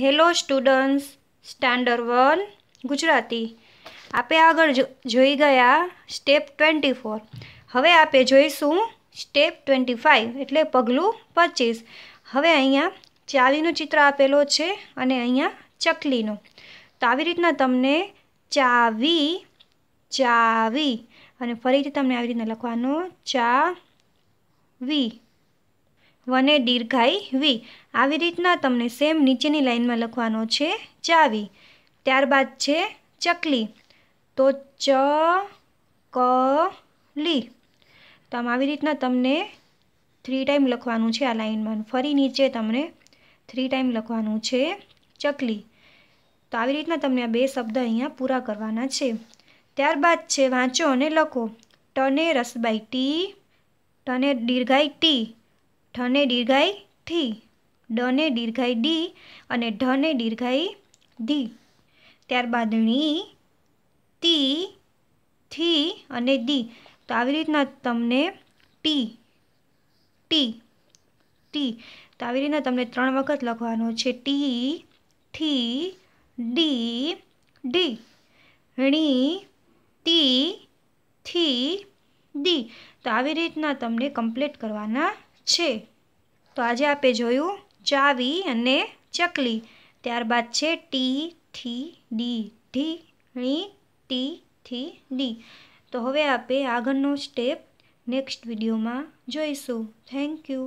hello students standard one Gujarati આપણે આગળ જોઈ ગયા સ્ટેપ ટ્વેન્ટી ફોર હવે આપણે જોઈશું સ્ટેપ ટ્વેન્ટી ફાઇવ એટલે પગલું પચીસ હવે અહીંયા ચાવીનું ચિત્ર આપેલો છે અને અહીંયા ચકલીનો તો આવી રીતના તમને ચાવી ચાવી અને ફરીથી તમને આવી રીતના લખવાનું ચાવી વને દીર્ઘાઈ વી આવી રીતના તમને સેમ નીચેની લાઇનમાં લખવાનો છે ચાવી ત્યારબાદ છે ચકલી તો ચ ક લી તો આમ આવી રીતના તમને થ્રી ટાઈમ લખવાનું છે આ લાઇનમાં ફરી નીચે તમને થ્રી ટાઈમ લખવાનું છે ચકલી તો આવી રીતના તમને આ બે શબ્દ અહીંયા પૂરા કરવાના છે ત્યારબાદ છે વાંચો અને લખો ટને રસબાઈ ટી ટને દીર્ઘાઈ ટી ઢને દીર્ઘાઈ થી ડને દીર્ઘાઈ ડી અને ઢને દીર્ઘાઈ ધી ત્યારબાદ ણી તી થી અને દી તો આવી રીતના તમને ટી ટી ટી તો આવી રીતના તમને ત્રણ વખત લખવાનો છે ટી થી ડી ડી ણી તી થી દી તો આવી રીતના તમને કમ્પ્લીટ કરવાના છે તો આજે આપણે જોયું ચાવી અને ચકલી ત્યારબાદ છે ટી થી ડી ઢી ણી ટી થી ડી તો હવે આપે આગળનો સ્ટેપ નેક્સ્ટ વિડીયોમાં જોઈશું થેન્ક યુ